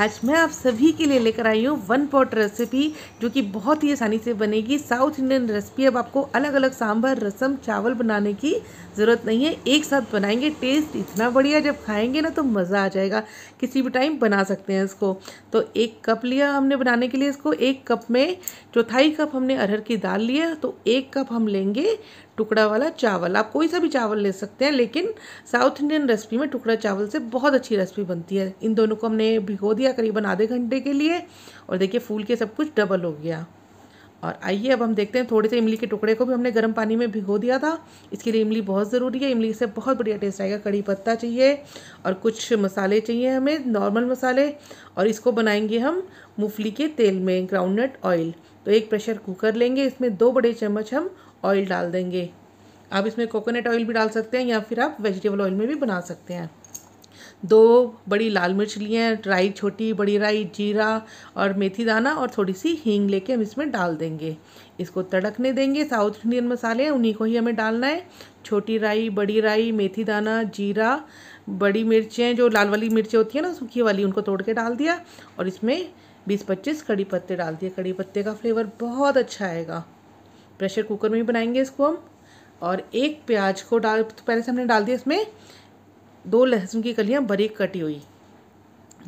आज मैं आप सभी के लिए लेकर आई हूँ वन पॉट रेसिपी जो कि बहुत ही आसानी से बनेगी साउथ इंडियन रेसिपी अब आपको अलग अलग सांभर रसम चावल बनाने की ज़रूरत नहीं है एक साथ बनाएंगे टेस्ट इतना बढ़िया जब खाएंगे ना तो मज़ा आ जाएगा किसी भी टाइम बना सकते हैं इसको तो एक कप लिया हमने बनाने के लिए इसको एक कप में चौथाई कप हमने अरहर की दाल लिया तो एक कप हम लेंगे टुकड़ा वाला चावल आप कोई सा भी चावल ले सकते हैं लेकिन साउथ इंडियन रेसिपी में टुकड़ा चावल से बहुत अच्छी रेसिपी बनती है इन दोनों को हमने भिगो दिया करीबन आधे घंटे के लिए और देखिए फूल के सब कुछ डबल हो गया और आइए अब हम देखते हैं थोड़े से इमली के टुकड़े को भी हमने गर्म पानी में भिगो दिया था इसके लिए इमली बहुत ज़रूरी है इमली से बहुत बढ़िया टेस्ट आएगा कड़ी पत्ता चाहिए और कुछ मसाले चाहिए हमें नॉर्मल मसाले और इसको बनाएंगे हम मूंगफली के तेल में ग्राउंडनट ऑयल तो एक प्रेशर कुकर लेंगे इसमें दो बड़े चम्मच हम ऑयल डाल देंगे आप इसमें कोकोनट ऑयल भी डाल सकते हैं या फिर आप वेजिटेबल ऑयल में भी बना सकते हैं दो बड़ी लाल मिर्च लिए हैं राई छोटी बड़ी राई जीरा और मेथी दाना और थोड़ी सी हींग लेके हम इसमें डाल देंगे इसको तड़कने देंगे साउथ इंडियन मसाले हैं उन्हीं को ही हमें डालना है छोटी राई बड़ी राई मेथी दाना जीरा बड़ी मिर्चें जो लाल वाली मिर्चें होती हैं ना सूखी वाली उनको तोड़ के डाल दिया और इसमें बीस पच्चीस कड़ी पत्ते डाल दिए कड़ी पत्ते का फ्लेवर बहुत अच्छा आएगा प्रेशर कुकर में ही बनाएंगे इसको हम और एक प्याज को डाल तो पहले से हमने डाल दिया इसमें दो लहसुन की कलियाँ बरीक कटी हुई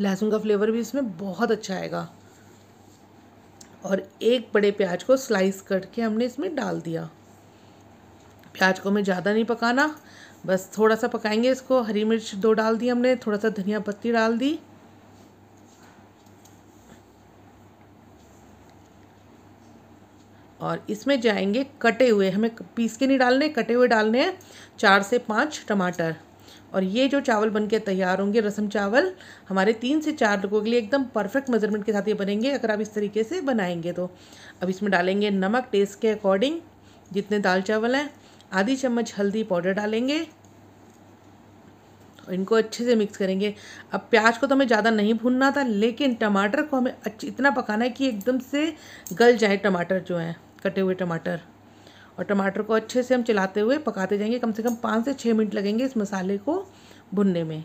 लहसुन का फ्लेवर भी इसमें बहुत अच्छा आएगा और एक बड़े प्याज को स्लाइस करके हमने इसमें डाल दिया प्याज को हमें ज़्यादा नहीं पकाना बस थोड़ा सा पकाएंगे इसको हरी मिर्च दो डाल दी हमने थोड़ा सा धनिया पत्ती डाल दी और इसमें जाएंगे कटे हुए हमें पीस के नहीं डालने कटे हुए डालने हैं चार से पाँच टमाटर और ये जो चावल बनके तैयार होंगे रसम चावल हमारे तीन से चार लोगों के लिए एकदम परफेक्ट मेजरमेंट के साथ ये बनेंगे अगर आप इस तरीके से बनाएंगे तो अब इसमें डालेंगे नमक टेस्ट के अकॉर्डिंग जितने दाल चावल हैं आधी चम्मच हल्दी पाउडर डालेंगे और इनको अच्छे से मिक्स करेंगे अब प्याज को तो हमें ज़्यादा नहीं भूनना था लेकिन टमाटर को हमें अच्छी इतना पकाना है कि एकदम से गल जाए टमाटर जो हैं कटे हुए टमाटर और टमाटर को अच्छे से हम चलाते हुए पकाते जाएंगे कम से कम पाँच से छः मिनट लगेंगे इस मसाले को भुनने में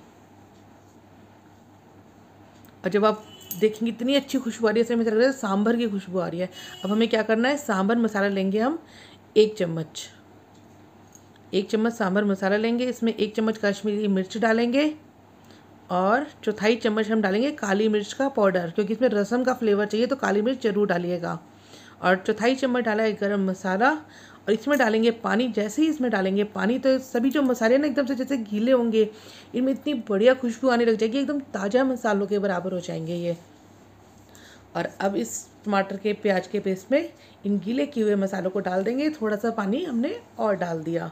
और जब आप देखेंगे इतनी अच्छी खुशबू आ रही है इसमें लग रहा है सांभर की खुशबू आ रही है अब हमें क्या करना है सांभर मसाला लेंगे हम एक चम्मच एक चम्मच सांभर मसाला लेंगे इसमें एक चम्मच कश्मीरी मिर्च डालेंगे और चौथाई चम्मच हम डालेंगे काली मिर्च का पाउडर क्योंकि इसमें रसम का फ्लेवर चाहिए तो काली मिर्च ज़रूर डालिएगा और चौथाई चम्मच डाला है गर्म मसाला और इसमें डालेंगे पानी जैसे ही इसमें डालेंगे पानी तो सभी जो मसाले ना एकदम से जैसे गीले होंगे इनमें इतनी बढ़िया खुशबू आने लग जाएगी एकदम ताज़ा मसालों के बराबर हो जाएंगे ये और अब इस टमाटर के प्याज के पेस्ट में इन गीले किए हुए मसालों को डाल देंगे थोड़ा सा पानी हमने और डाल दिया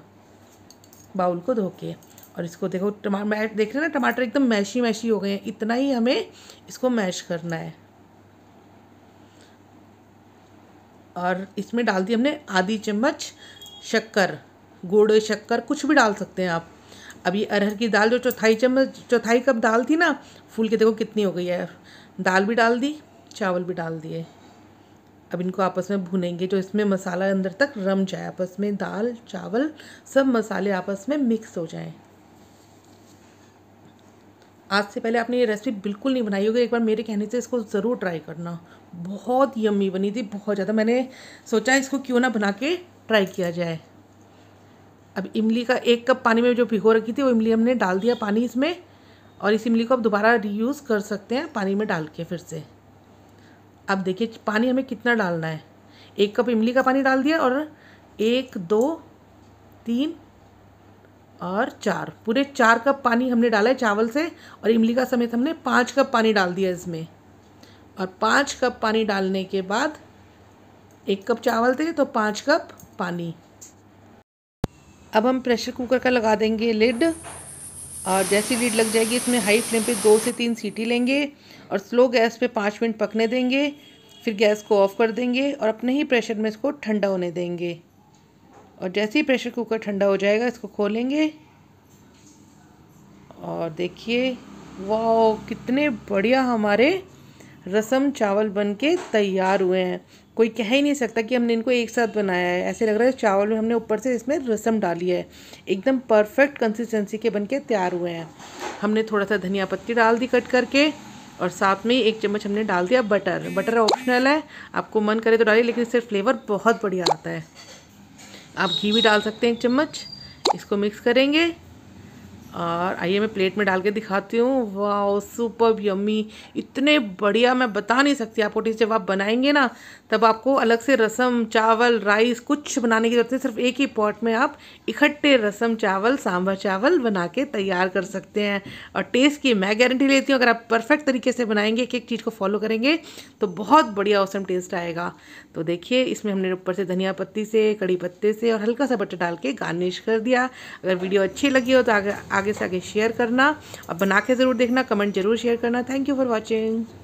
बाउल को धो के और इसको देखो टमा देख रहे ना टमाटर एकदम मैशी मैशी हो गए हैं इतना ही हमें इसको मैश करना है और इसमें डाल दी हमने आधी चम्मच शक्कर गुड़ शक्कर कुछ भी डाल सकते हैं आप अब ये अरहर की दाल जो चौथाई चम्मच चौथाई कप दाल थी ना फूल के देखो कितनी हो गई है दाल भी डाल दी चावल भी डाल दिए अब इनको आपस में भुनेंगे जो इसमें मसाला अंदर तक रम जाए आपस में दाल चावल सब मसाले आपस में मिक्स हो जाएं आज से पहले आपने ये रेसिपी बिल्कुल नहीं बनाई होगी एक बार मेरे कहने से इसको ज़रूर ट्राई करना बहुत यम्मी बनी थी बहुत ज़्यादा मैंने सोचा इसको क्यों ना बना के ट्राई किया जाए अब इमली का एक कप पानी में जो भिगो रखी थी वो इमली हमने डाल दिया पानी इसमें और इस इमली को आप दोबारा रीयूज़ कर सकते हैं पानी में डाल के फिर से अब देखिए पानी हमें कितना डालना है एक कप इमली का पानी डाल दिया और एक दो तीन और चार पूरे चार कप पानी हमने डाला है चावल से और इमली का समेत हमने पाँच कप पानी डाल दिया इसमें और पाँच कप पानी डालने के बाद एक कप चावल थे तो पाँच कप पानी अब हम प्रेशर कुकर का लगा देंगे लिड और जैसी लीड लग जाएगी इसमें हाई फ्लेम पे दो से तीन सीटी लेंगे और स्लो गैस पे पाँच मिनट पकने देंगे फिर गैस को ऑफ़ कर देंगे और अपने ही प्रेशर में इसको ठंडा होने देंगे और जैसे ही प्रेशर कुकर ठंडा हो जाएगा इसको खोलेंगे और देखिए वाह कितने बढ़िया हमारे रसम चावल बन के तैयार हुए हैं कोई कह ही नहीं सकता कि हमने इनको एक साथ बनाया है ऐसे लग रहा है चावल में हमने ऊपर से इसमें रसम डाली है एकदम परफेक्ट कंसिस्टेंसी के बन के तैयार हुए हैं हमने थोड़ा सा धनिया पत्ती डाल दी कट करके और साथ में ही एक चम्मच हमने डाल दिया बटर बटर ऑप्शनल है आपको मन करे तो डालिए लेकिन इससे फ्लेवर बहुत बढ़िया आता है आप घी भी डाल सकते हैं एक चम्मच इसको मिक्स करेंगे और आइए मैं प्लेट में डाल के दिखाती हूँ वाह सुपर यम्मी इतने बढ़िया मैं बता नहीं सकती आपको टीच जब आप बनाएंगे ना तब आपको अलग से रसम चावल राइस कुछ बनाने की जरूरत नहीं सिर्फ एक ही पॉट में आप इकट्ठे रसम चावल सांभर चावल बना के तैयार कर सकते हैं और टेस्ट की मैं गारंटी लेती हूँ अगर आप परफेक्ट तरीके से बनाएंगे एक एक चीज़ को फॉलो करेंगे तो बहुत बढ़िया औसम टेस्ट आएगा तो देखिए इसमें हमने ऊपर से धनिया पत्ती से कड़ी पत्ते से और हल्का सा बटर डाल के गार्निश कर दिया अगर वीडियो अच्छी लगी हो तो आगे आगे से आगे शेयर करना और बना के ज़रूर देखना कमेंट ज़रूर शेयर करना थैंक यू फॉर वॉचिंग